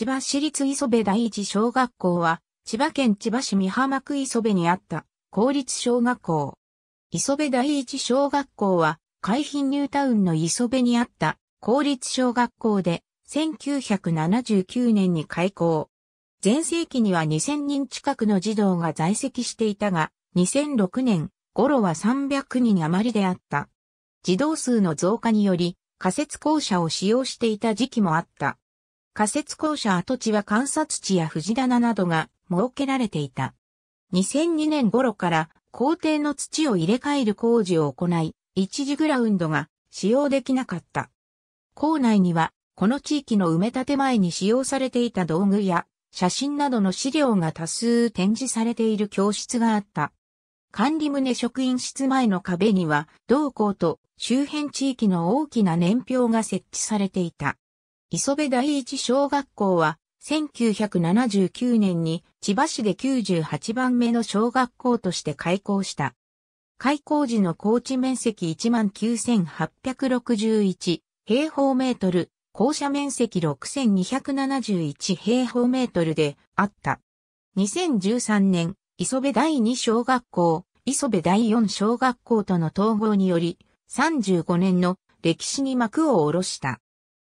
千葉市立磯部第一小学校は、千葉県千葉市美浜区磯部にあった公立小学校。磯部第一小学校は、海浜ニュータウンの磯部にあった公立小学校で、1979年に開校。前世紀には2000人近くの児童が在籍していたが、2006年頃は300人余りであった。児童数の増加により、仮設校舎を使用していた時期もあった。仮設校舎跡地は観察地や藤棚などが設けられていた。2002年頃から校庭の土を入れ替える工事を行い、一時グラウンドが使用できなかった。校内には、この地域の埋め立て前に使用されていた道具や写真などの資料が多数展示されている教室があった。管理棟職員室前の壁には、同校と周辺地域の大きな年表が設置されていた。磯部第一小学校は、1979年に千葉市で98番目の小学校として開校した。開校時の高地面積19,861平方メートル、校舎面積6,271平方メートルであった。2013年、磯部第二小学校、磯部第四小学校との統合により、35年の歴史に幕を下ろした。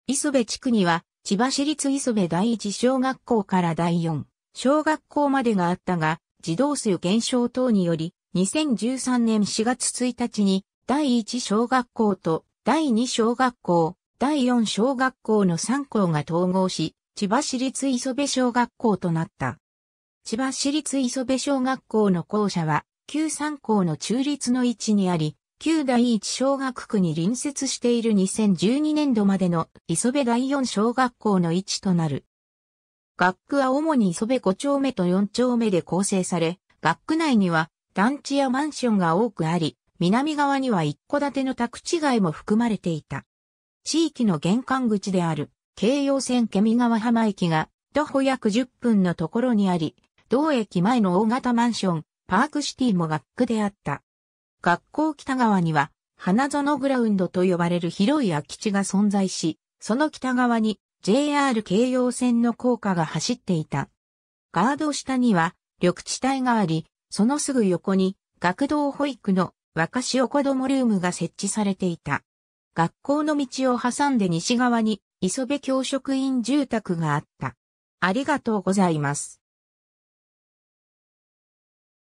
磯部地区には、千葉市立磯部第一小学校から第四小学校までがあったが、児童数減少等により、2013年4月1日に、第一小学校と第二小学校、第四小学校の3校が統合し、千葉市立磯部小学校となった。千葉市立磯部小学校の校舎は、旧3校の中立の位置にあり、旧第一小学区に隣接している2012年度までの磯部第四小学校の位置となる。学区は主に磯部5丁目と4丁目で構成され、学区内には団地やマンションが多くあり、南側には一戸建ての宅地街も含まれていた。地域の玄関口である京葉線ケミ川浜駅が徒歩約10分のところにあり、同駅前の大型マンション、パークシティも学区であった。学校北側には、花園グラウンドと呼ばれる広い空き地が存在し、その北側に JR 京葉線の高架が走っていた。ガード下には緑地帯があり、そのすぐ横に学童保育の若潮子供ルームが設置されていた。学校の道を挟んで西側に磯部教職員住宅があった。ありがとうございます。